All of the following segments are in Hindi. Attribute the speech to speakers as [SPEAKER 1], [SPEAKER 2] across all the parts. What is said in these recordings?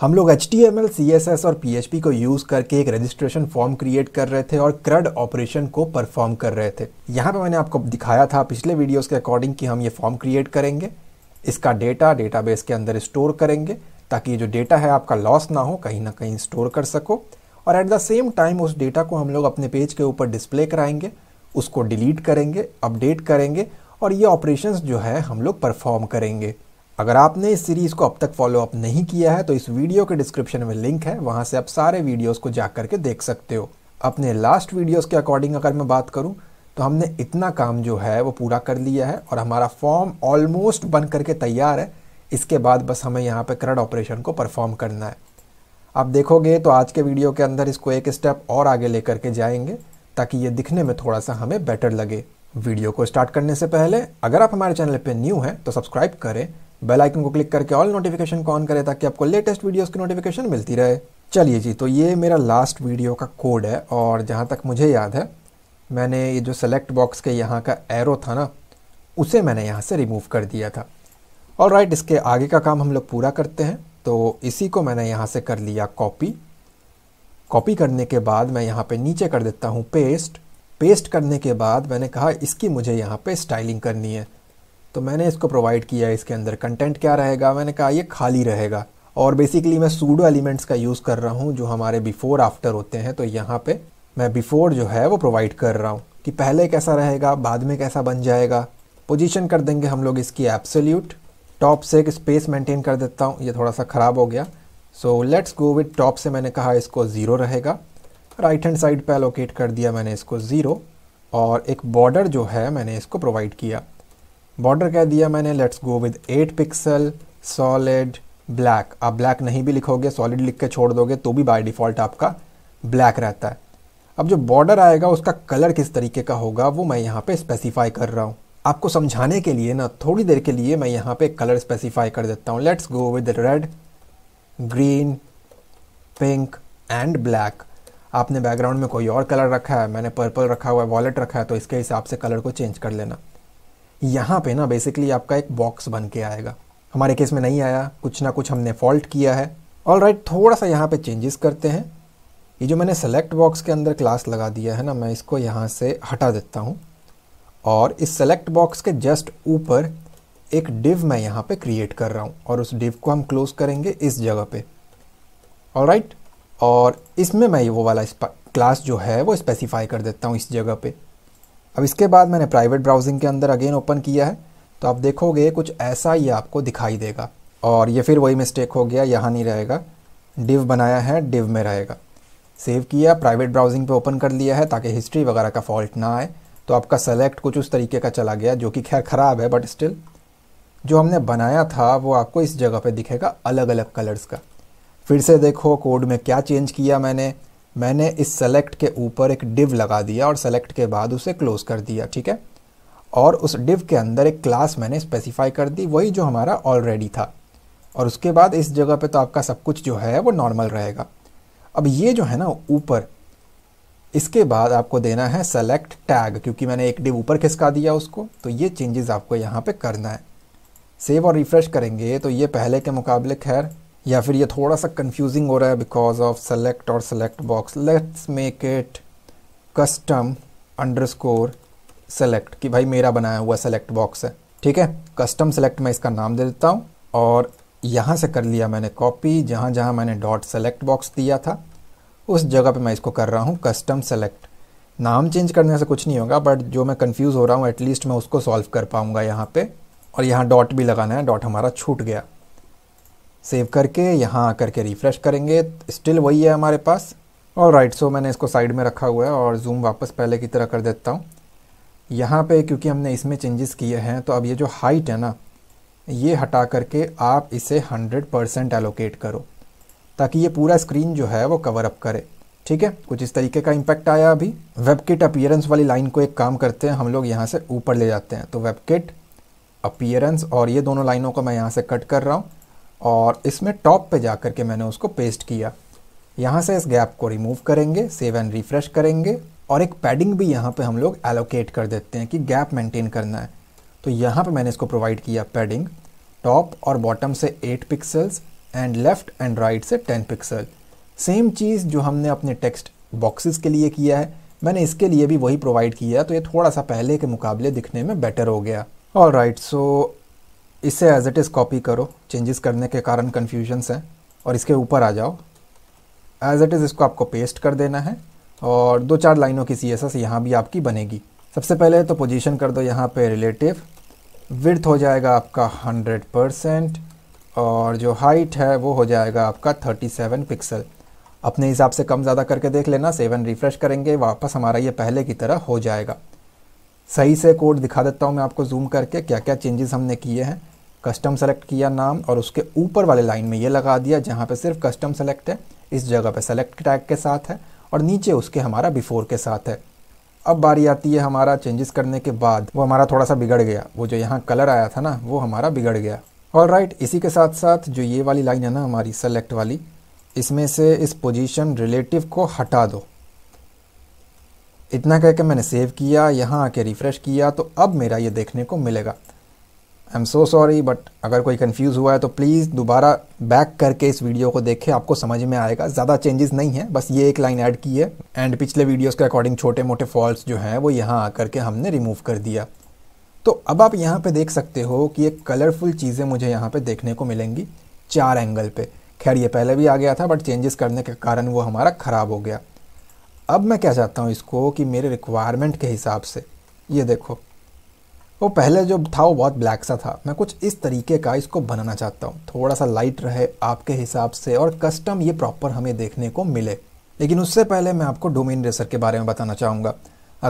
[SPEAKER 1] हम लोग H T M L C S S और पी एच पी को यूज़ करके एक रजिस्ट्रेशन फॉर्म क्रिएट कर रहे थे और क्रड ऑपरेशन को परफॉर्म कर रहे थे यहाँ पे मैंने आपको दिखाया था पिछले वीडियोस के अकॉर्डिंग कि हम ये फॉर्म क्रिएट करेंगे इसका डेटा डेटाबेस के अंदर स्टोर करेंगे ताकि ये जो डेटा है आपका लॉस ना हो कहीं ना कहीं स्टोर कर सको और एट द सेम टाइम उस डेटा को हम लोग अपने पेज के ऊपर डिस्प्ले कराएंगे उसको डिलीट करेंगे अपडेट करेंगे और ये ऑपरेशंस जो है हम लोग परफॉर्म करेंगे अगर आपने इस सीरीज़ को अब तक फॉलोअप नहीं किया है तो इस वीडियो के डिस्क्रिप्शन में लिंक है वहाँ से आप सारे वीडियोज़ को जा करके देख सकते हो अपने लास्ट वीडियोज़ के अकॉर्डिंग अगर मैं बात करूँ तो हमने इतना काम जो है वो पूरा कर लिया है और हमारा फॉर्म ऑलमोस्ट बन करके तैयार है इसके बाद बस हमें यहाँ पर करड ऑपरेशन को परफॉर्म करना है आप देखोगे तो आज के वीडियो के अंदर इसको एक स्टेप और आगे ले करके जाएंगे ताकि ये दिखने में थोड़ा सा हमें बेटर लगे वीडियो को स्टार्ट करने से पहले अगर आप हमारे चैनल पर न्यू हैं तो सब्सक्राइब करें बेल आइकन को क्लिक करके ऑल नोटिफिकेशन को ऑन करें ताकि आपको लेटेस्ट वीडियोस की नोटिफिकेशन मिलती रहे चलिए जी तो ये मेरा लास्ट वीडियो का कोड है और जहाँ तक मुझे याद है मैंने ये जो सेलेक्ट बॉक्स के यहाँ का एरो था ना उसे मैंने यहाँ से रिमूव कर दिया था और राइट इसके आगे का काम हम लोग पूरा करते हैं तो इसी को मैंने यहाँ से कर लिया कॉपी कॉपी करने के बाद मैं यहाँ पे नीचे कर देता हूँ पेस्ट पेस्ट करने के बाद मैंने कहा इसकी मुझे यहाँ पे स्टाइलिंग करनी है तो मैंने इसको प्रोवाइड किया इसके अंदर कंटेंट क्या रहेगा मैंने कहा ये खाली रहेगा और बेसिकली मैं सूडो एलिमेंट्स का यूज़ कर रहा हूँ जो हमारे बिफ़ोर आफ्टर होते हैं तो यहाँ पे मैं बिफ़ोर जो है वो प्रोवाइड कर रहा हूँ कि पहले कैसा रहेगा बाद में कैसा बन जाएगा पोजीशन कर देंगे हम लोग इसकी एब्सोल्यूट टॉप से एक स्पेस मेंटेन कर देता हूँ ये थोड़ा सा ख़राब हो गया so let's go with top से मैंने कहा इसको ज़ीरो रहेगा राइट हैंड साइड पे एलोकेट कर दिया मैंने इसको ज़ीरो और एक बॉर्डर जो है मैंने इसको प्रोवाइड किया बॉर्डर कह दिया मैंने let's go with eight pixel solid black आप ब्लैक नहीं भी लिखोगे सॉलिड लिख के छोड़ दोगे तो भी बाय डिफ़ॉल्ट आपका ब्लैक रहता है अब जो बॉर्डर आएगा उसका कलर किस तरीके का होगा वो मैं यहाँ पे स्पेसिफाई कर रहा हूँ आपको समझाने के लिए ना थोड़ी देर के लिए मैं यहाँ पे कलर स्पेसिफाई कर देता हूँ let's go with red green pink and black आपने बैकग्राउंड में कोई और कलर रखा है मैंने पर्पल रखा हुआ है वॉलेट रखा है तो इसके हिसाब से कलर को चेंज कर लेना यहाँ पे ना बेसिकली आपका एक बॉक्स बन के आएगा हमारे केस में नहीं आया कुछ ना कुछ हमने फॉल्ट किया है ऑल राइट right, थोड़ा सा यहाँ पे चेंजेस करते हैं ये जो मैंने सेलेक्ट बॉक्स के अंदर क्लास लगा दिया है ना मैं इसको यहाँ से हटा देता हूँ और इस सेलेक्ट बॉक्स के जस्ट ऊपर एक डिव मैं यहाँ पे क्रिएट कर रहा हूँ और उस डिव को हम क्लोज करेंगे इस जगह पे ऑल राइट right? और इसमें मैं वो वाला क्लास जो है वो स्पेसिफाई कर देता हूँ इस जगह पर अब इसके बाद मैंने प्राइवेट ब्राउजिंग के अंदर अगेन ओपन किया है तो आप देखोगे कुछ ऐसा ही आपको दिखाई देगा और ये फिर वही मिस्टेक हो गया यहाँ नहीं रहेगा डिव बनाया है डिव में रहेगा सेव किया प्राइवेट ब्राउजिंग पे ओपन कर लिया है ताकि हिस्ट्री वगैरह का फॉल्ट ना आए तो आपका सेलेक्ट कुछ उस तरीके का चला गया जो कि खैर ख़राब है बट स्टिल जो हमने बनाया था वो आपको इस जगह पे दिखेगा अलग अलग कलर्स का फिर से देखो कोड में क्या चेंज किया मैंने मैंने इस सेलेक्ट के ऊपर एक डिव लगा दिया और सेलेक्ट के बाद उसे क्लोज कर दिया ठीक है और उस डिव के अंदर एक क्लास मैंने स्पेसिफाई कर दी वही जो हमारा ऑलरेडी था और उसके बाद इस जगह पे तो आपका सब कुछ जो है वो नॉर्मल रहेगा अब ये जो है ना ऊपर इसके बाद आपको देना है सेलेक्ट टैग क्योंकि मैंने एक डिव ऊपर खिसका दिया उसको तो ये चेंजेस आपको यहाँ पे करना है सेव और रिफ़्रेश करेंगे तो ये पहले के मुकाबले खैर या फिर ये थोड़ा सा कंफ्यूजिंग हो रहा है बिकॉज ऑफ सेलेक्ट और select box let's make it custom underscore select कि भाई मेरा बनाया हुआ सेलेक्ट बॉक्स है ठीक है कस्टम सेलेक्ट मैं इसका नाम दे देता हूँ और यहाँ से कर लिया मैंने कॉपी जहाँ जहाँ मैंने डॉट सेलेक्ट बॉक्स दिया था उस जगह पे मैं इसको कर रहा हूँ कस्टम सेलेक्ट नाम चेंज करने से कुछ नहीं होगा बट जो मैं कंफ्यूज हो रहा हूँ एटलीस्ट मैं उसको सॉल्व कर पाऊँगा यहाँ पे और यहाँ डॉट भी लगाना है डॉट हमारा छूट गया सेव करके यहाँ आकर के रिफ़्रेश करेंगे स्टिल वही है हमारे पास और राइट सो मैंने इसको साइड में रखा हुआ है और जूम वापस पहले की तरह कर देता हूँ यहाँ पे क्योंकि हमने इसमें चेंजेस किए हैं तो अब ये जो हाइट है ना ये हटा करके आप इसे 100 परसेंट एलोकेट करो ताकि ये पूरा स्क्रीन जो है वो कवर अप करे ठीक है कुछ इस तरीके का इम्पैक्ट आया अभी वेब किट अपियरेंस वाली लाइन को एक काम करते हैं हम लोग यहाँ से ऊपर ले जाते हैं तो वेब किट अपियरेंस और ये दोनों लाइनों को मैं यहाँ से कट कर रहा हूँ और इसमें टॉप पे जा कर के मैंने उसको पेस्ट किया यहाँ से इस गैप को रिमूव करेंगे सेव एंड रिफ्रेश करेंगे और एक पैडिंग भी यहाँ पे हम लोग एलोकेट कर देते हैं कि गैप मेंटेन करना है तो यहाँ पे मैंने इसको प्रोवाइड किया पैडिंग टॉप और बॉटम से 8 pixels and left and right से 10 पिक्सल सेम चीज़ जो हमने अपने टेक्स्ट बॉक्सेस के लिए किया है मैंने इसके लिए भी वही प्रोवाइड किया तो ये थोड़ा सा पहले के मुकाबले दिखने में बेटर हो गया और राइट सो इसे एज इट इज़ कॉपी करो चेंजेस करने के कारण कन्फ्यूजन्स हैं और इसके ऊपर आ जाओ एज इट इज़ इसको आपको पेस्ट कर देना है और दो चार लाइनों की सी एस एस यहाँ भी आपकी बनेगी सबसे पहले तो पोजीशन कर दो यहाँ पे रिलेटिव विर्थ हो जाएगा आपका हंड्रेड परसेंट और जो हाइट है वो हो जाएगा आपका थर्टी सेवन पिक्सल अपने हिसाब से कम ज़्यादा करके देख लेना सेवन रिफ़्रेश करेंगे वापस हमारा ये पहले की तरह हो जाएगा सही से कोड दिखा देता हूँ मैं आपको जूम करके क्या क्या चेंजेस हमने किए हैं कस्टम सेलेक्ट किया नाम और उसके ऊपर वाले लाइन में ये लगा दिया जहाँ पे सिर्फ कस्टम सेलेक्ट है इस जगह पे सेलेक्ट टैग के साथ है और नीचे उसके हमारा बिफोर के साथ है अब बारी आती है हमारा चेंजेस करने के बाद वो हमारा थोड़ा सा बिगड़ गया वो जो यहाँ कलर आया था ना वो हमारा बिगड़ गया और राइट right, इसी के साथ साथ जो ये वाली लाइन है ना हमारी सेलेक्ट वाली इसमें से इस पोजिशन रिलेटिव को हटा दो इतना कह के मैंने सेव किया यहाँ आके रिफ़्रेश किया तो अब मेरा ये देखने को मिलेगा I am so sorry but अगर कोई कन्फ्यूज़ हुआ है तो प्लीज़ दोबारा बैक करके इस वीडियो को देखें आपको समझ में आएगा ज़्यादा चेंजेस नहीं है बस ये एक लाइन ऐड की है एंड पिछले वीडियोस के अकॉर्डिंग छोटे मोटे फॉल्ट जो हैं वो यहाँ आ के हमने रिमूव कर दिया तो अब आप यहाँ पे देख सकते हो कि ये कलरफुल चीज़ें मुझे यहाँ पे देखने को मिलेंगी चार एंगल पे खैर ये पहले भी आ गया था बट चेंजेस करने के कारण वो हमारा ख़राब हो गया अब मैं क्या चाहता हूँ इसको कि मेरे रिक्वायरमेंट के हिसाब से ये देखो वो तो पहले जो था वो बहुत ब्लैक सा था मैं कुछ इस तरीके का इसको बनाना चाहता हूँ थोड़ा सा लाइट रहे आपके हिसाब से और कस्टम ये प्रॉपर हमें देखने को मिले लेकिन उससे पहले मैं आपको डोमेन रेसर के बारे में बताना चाहूँगा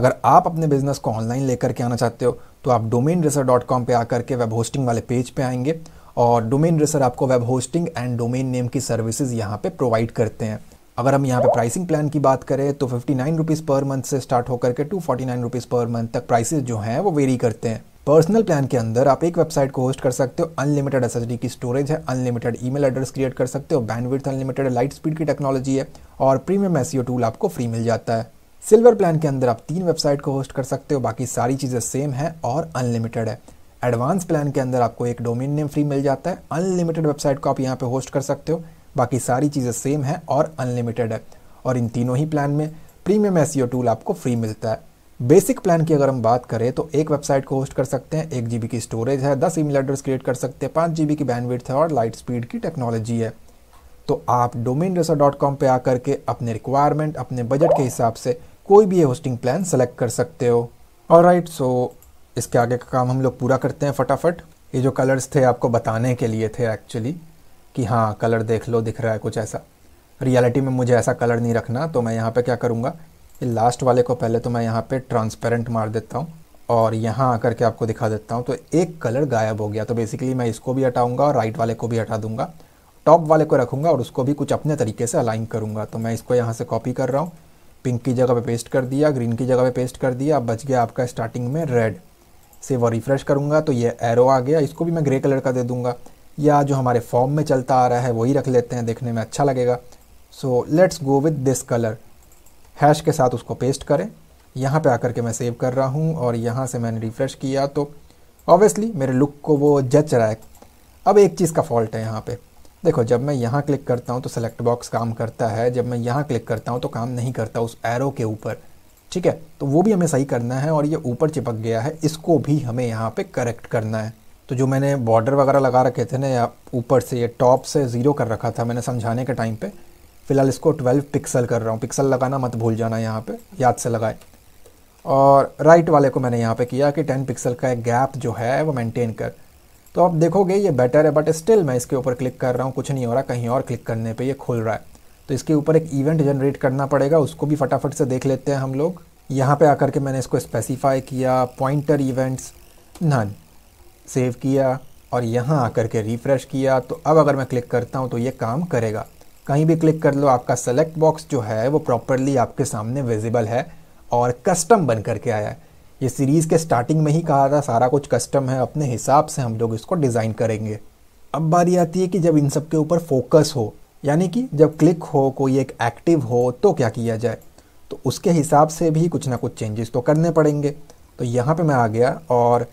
[SPEAKER 1] अगर आप अपने बिजनेस को ऑनलाइन लेकर के आना चाहते हो तो आप डोमेन रेसर डॉट कॉम पर आकर के वेब होस्टिंग वाले पेज पे आएंगे और डोमेन रेसर आपको web hosting and domain name की सर्विसेज यहाँ पे प्रोवाइड करते हैं अगर हम यहाँ पे प्राइसिंग प्लान की बात करें तो fifty nine rupees per month से स्टार्ट होकर के two forty nine rupees per month तक प्राइसेस जो हैं वो वेरी करते हैं पर्सनल प्लान के अंदर आप एक वेबसाइट को होस्ट कर सकते हो अनलिमिटेड एस की स्टोरेज है अनलिमिटेड ईमेल एड्रेस क्रिएट कर सकते हो बैंडविड्थ अनलिमिटेड लाइट स्पीड की टेक्नोलॉजी है और प्रीमियम एस टूल आपको फ्री मिल जाता है सिल्वर प्लान के अंदर आप तीन वेबसाइट को होस्ट कर सकते हो बाकी सारी चीज़ें सेम है और अनलिमिटेड है एडवांस प्लान के अंदर आपको एक डोमेन नेम फ्री मिल जाता है अनलिमिटेड वेबसाइट को आप यहाँ पे होस्ट कर सकते हो बाकी सारी चीज़ें सेम है और अनलिमिटेड है और इन तीनों ही प्लान में प्रीमियम एस टूल आपको फ्री मिलता है बेसिक प्लान की अगर हम बात करें तो एक वेबसाइट को होस्ट कर सकते हैं एक जी की स्टोरेज है दस ईमेल एड्रेस क्रिएट कर सकते हैं पाँच जी की बैंडविड्थ है और लाइट स्पीड की टेक्नोलॉजी है तो आप डोमेन रेसर डॉट कॉम पर आकर के अपने रिक्वायरमेंट अपने बजट के हिसाब से कोई भी होस्टिंग प्लान सेलेक्ट कर सकते हो और राइट सो इसके आगे का काम हम लोग पूरा करते हैं फटाफट ये जो कलर्स थे आपको बताने के लिए थे एक्चुअली कि हाँ कलर देख लो दिख रहा है कुछ ऐसा रियलिटी में मुझे ऐसा कलर नहीं रखना तो मैं यहाँ पे क्या करूँगा लास्ट वाले को पहले तो मैं यहाँ पे ट्रांसपेरेंट मार देता हूँ और यहाँ आकर के आपको दिखा देता हूँ तो एक कलर गायब हो गया तो बेसिकली मैं इसको भी हटाऊँगा और राइट वाले को भी हटा दूँगा टॉप वाले को रखूँगा और उसको भी कुछ अपने तरीके से अलाइन करूँगा तो मैं इसको यहाँ से कॉपी कर रहा हूँ पिंक की जगह पे पेस्ट कर दिया ग्रीन की जगह पे पेस्ट कर दिया अब बच गया आपका स्टार्टिंग में रेड से वो रिफ्रेश करूँगा तो ये एरो आ गया इसको भी मैं ग्रे कलर का दे दूँगा या जो हमारे फॉर्म में चलता आ रहा है वही रख लेते हैं देखने में अच्छा लगेगा so let's go with this colour hash के साथ उसको पेस्ट करें यहाँ पे आकर के मैं सेव कर रहा हूँ और यहाँ से मैंने रिफ़्रेश किया तो ऑब्वियसली मेरे लुक को वो जच रहा है अब एक चीज़ का फॉल्ट है यहाँ पे देखो जब मैं यहाँ क्लिक करता हूँ तो सेलेक्ट बॉक्स काम करता है जब मैं यहाँ क्लिक करता हूँ तो काम नहीं करता उस एरो के ऊपर ठीक है तो वो भी हमें सही करना है और ये ऊपर चिपक गया है इसको भी हमें यहाँ पे करेक्ट करना है तो जो मैंने बॉर्डर वगैरह लगा रखे थे ना या ऊपर से या टॉप से ज़ीरो कर रखा था मैंने समझाने के टाइम पे फ़िलहाल इसको 12 पिक्सल कर रहा हूँ पिक्सल लगाना मत भूल जाना यहाँ पे याद से लगाए और राइट वाले को मैंने यहाँ पे किया कि 10 पिक्सल का एक गैप जो है वो मेंटेन कर तो आप देखोगे ये बेटर है बट स्टिल मैं इसके ऊपर क्लिक कर रहा हूँ कुछ नहीं हो रहा कहीं और क्लिक करने पर यह खुल रहा है तो इसके ऊपर एक इवेंट जनरेट करना पड़ेगा उसको भी फटाफट से देख लेते हैं हम लोग यहाँ पर आकर के मैंने इसको स्पेसिफाई किया पॉइंटर इवेंट्स नन सेव किया और यहाँ आकर के रिफ़्रेश किया तो अब अगर मैं क्लिक करता हूँ तो ये काम करेगा कहीं भी क्लिक कर लो आपका सेलेक्ट बॉक्स जो है वो प्रॉपरली आपके सामने विजिबल है और कस्टम बन करके आया है ये सीरीज़ के स्टार्टिंग में ही कहा था सारा कुछ कस्टम है अपने हिसाब से हम लोग इसको डिज़ाइन करेंगे अब बारी आती है कि जब इन सब के ऊपर फोकस हो यानी कि जब क्लिक हो कोई एक एक्टिव हो तो क्या किया जाए तो उसके हिसाब से भी कुछ ना कुछ चेंजेस तो करने पड़ेंगे तो यहाँ पे मैं आ गया और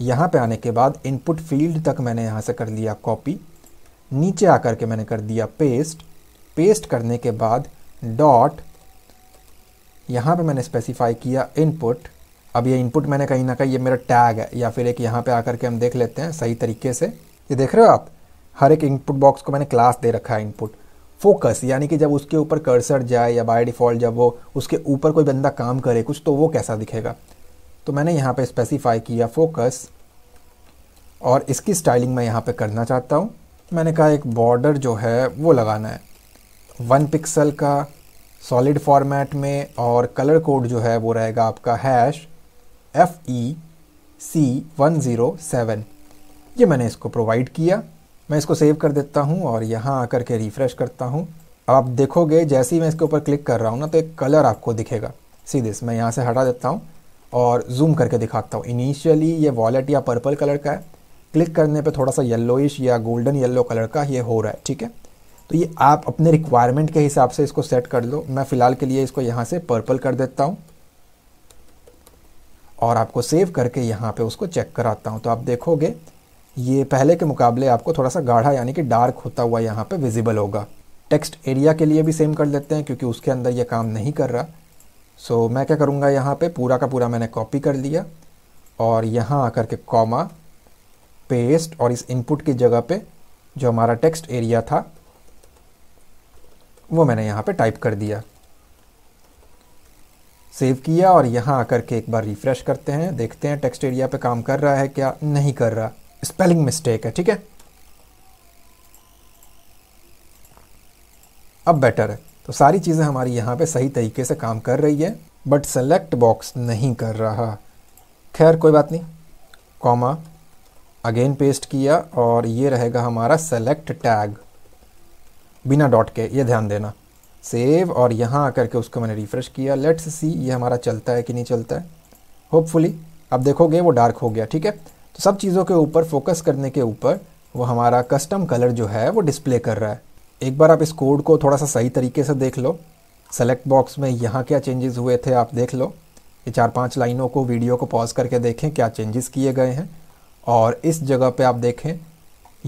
[SPEAKER 1] यहाँ पे आने के बाद इनपुट फील्ड तक मैंने यहाँ से कर लिया कॉपी नीचे आकर के मैंने कर दिया पेस्ट पेस्ट करने के बाद डॉट यहाँ पे मैंने स्पेसिफाई किया इनपुट अब ये इनपुट मैंने कहीं ना कहीं ये मेरा टैग है या फिर एक यहाँ पे आकर के हम देख लेते हैं सही तरीके से ये देख रहे हो आप हर एक इनपुट बॉक्स को मैंने क्लास दे रखा है इनपुट फोकस यानी कि जब उसके ऊपर कर्सर जाए या बाय डिफ़ॉल्ट जब वो उसके ऊपर कोई बंदा काम करे कुछ तो वो कैसा दिखेगा तो मैंने यहाँ पे स्पेसिफाई किया फोकस और इसकी स्टाइलिंग मैं यहाँ पे करना चाहता हूँ मैंने कहा एक बॉर्डर जो है वो लगाना है वन पिक्सल का सॉलिड फॉर्मेट में और कलर कोड जो है वो रहेगा आपका hash F E C one zero seven ये मैंने इसको प्रोवाइड किया मैं इसको सेव कर देता हूँ और यहाँ आकर के रिफ़्रेश करता हूँ अब आप देखोगे जैसे ही मैं इसके ऊपर क्लिक कर रहा हूँ ना तो एक कलर आपको दिखेगा सीधे मैं यहाँ से हटा देता हूँ और जूम करके दिखाता हूँ इनिशियली ये वॉलेट या पर्पल कलर का है क्लिक करने पे थोड़ा सा येल्लोइश या गोल्डन येलो कलर का ये हो रहा है ठीक है तो ये आप अपने रिक्वायरमेंट के हिसाब से इसको सेट कर लो मैं फ़िलहाल के लिए इसको यहाँ से पर्पल कर देता हूँ और आपको सेव करके यहाँ पे उसको चेक कराता हूँ तो आप देखोगे ये पहले के मुकाबले आपको थोड़ा सा गाढ़ा यानी कि डार्क होता हुआ यहाँ पर विजिबल होगा टेक्स्ट एरिया के लिए भी सेम कर लेते हैं क्योंकि उसके अंदर ये काम नहीं कर रहा सो so, मैं क्या करूँगा यहाँ पे पूरा का पूरा मैंने कॉपी कर लिया और यहाँ आकर के कॉमा पेस्ट और इस इनपुट की जगह पे जो हमारा टेक्स्ट एरिया था वो मैंने यहाँ पे टाइप कर दिया सेव किया और यहाँ आकर के एक बार रिफ़्रेश करते हैं देखते हैं टेक्स्ट एरिया पे काम कर रहा है क्या नहीं कर रहा स्पेलिंग मिस्टेक है ठीक है अब बेटर है तो सारी चीज़ें हमारी यहाँ पे सही तरीके से काम कर रही है बट सेलेक्ट बॉक्स नहीं कर रहा खैर कोई बात नहीं कॉमा अगेन पेस्ट किया और ये रहेगा हमारा सेलेक्ट टैग बिना डॉट के ये ध्यान देना सेव और यहाँ आकर के उसको मैंने रिफ़्रेश किया लेट्स सी ये हमारा चलता है कि नहीं चलता है होपफुली अब देखोगे वो डार्क हो गया ठीक है तो सब चीज़ों के ऊपर फोकस करने के ऊपर वो हमारा कस्टम कलर जो है वो डिस्प्ले कर रहा है एक बार आप इस कोड को थोड़ा सा सही तरीके से देख लो सेलेक्ट बॉक्स में यहाँ क्या चेंजेस हुए थे आप देख लो ये चार पांच लाइनों को वीडियो को पॉज करके देखें क्या चेंजेस किए गए हैं और इस जगह पे आप देखें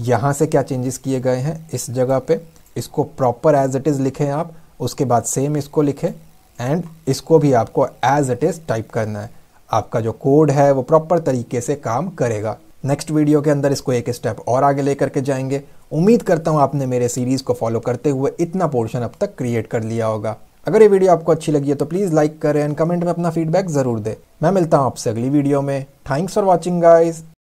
[SPEAKER 1] यहाँ से क्या चेंजेस किए गए हैं इस जगह पे इसको प्रॉपर एज इट इज़ लिखें आप उसके बाद सेम इसको लिखें एंड इसको भी आपको एज इट इज़ टाइप करना है आपका जो कोड है वो प्रॉपर तरीके से काम करेगा नेक्स्ट वीडियो के अंदर इसको एक स्टेप और आगे लेकर के जाएंगे उम्मीद करता हूँ आपने मेरे सीरीज़ को फॉलो करते हुए इतना पोर्शन अब तक क्रिएट कर लिया होगा अगर ये वीडियो आपको अच्छी लगी है तो प्लीज़ लाइक करें एंड कमेंट में अपना फीडबैक ज़रूर दें मैं मिलता हूँ आपसे अगली वीडियो में थैंक्स फॉर वॉचिंग गाइज़